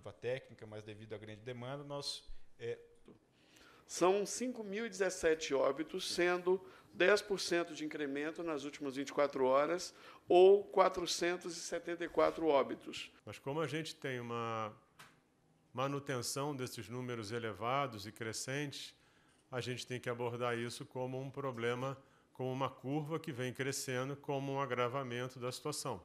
perspectiva técnica, mas devido à grande demanda, nós. É... São 5.017 óbitos, sendo 10% de incremento nas últimas 24 horas, ou 474 óbitos. Mas como a gente tem uma manutenção desses números elevados e crescentes, a gente tem que abordar isso como um problema, como uma curva que vem crescendo, como um agravamento da situação.